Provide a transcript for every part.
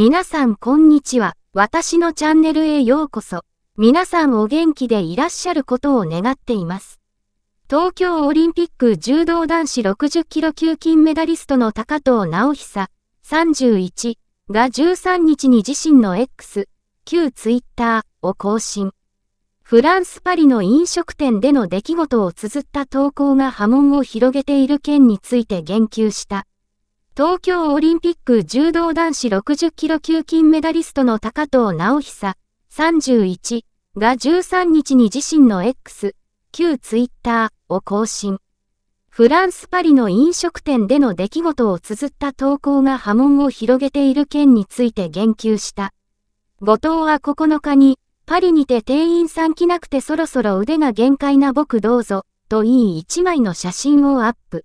皆さんこんにちは。私のチャンネルへようこそ。皆さんお元気でいらっしゃることを願っています。東京オリンピック柔道男子60キロ級金メダリストの高藤直久31が13日に自身の X、旧ツイッターを更新。フランスパリの飲食店での出来事を綴った投稿が波紋を広げている件について言及した。東京オリンピック柔道男子60キロ級金メダリストの高藤直久31が13日に自身の X、旧ツイッターを更新。フランスパリの飲食店での出来事を綴った投稿が波紋を広げている件について言及した。後藤は9日に、パリにて店員さん来なくてそろそろ腕が限界な僕どうぞ、と言い1枚の写真をアップ。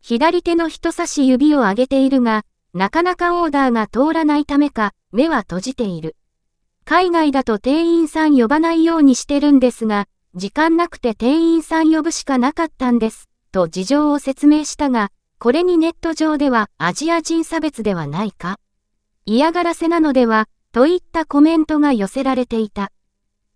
左手の人差し指を上げているが、なかなかオーダーが通らないためか、目は閉じている。海外だと店員さん呼ばないようにしてるんですが、時間なくて店員さん呼ぶしかなかったんです、と事情を説明したが、これにネット上ではアジア人差別ではないか。嫌がらせなのでは、といったコメントが寄せられていた。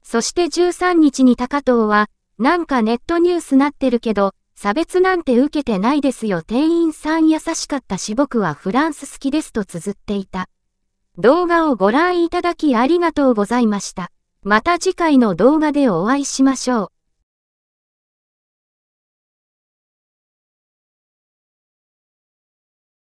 そして13日に高藤は、なんかネットニュースなってるけど、差別なんて受けてないですよ店員さん優しかったし僕はフランス好きですと綴っていた。動画をご覧いただきありがとうございました。また次回の動画でお会いしましょう。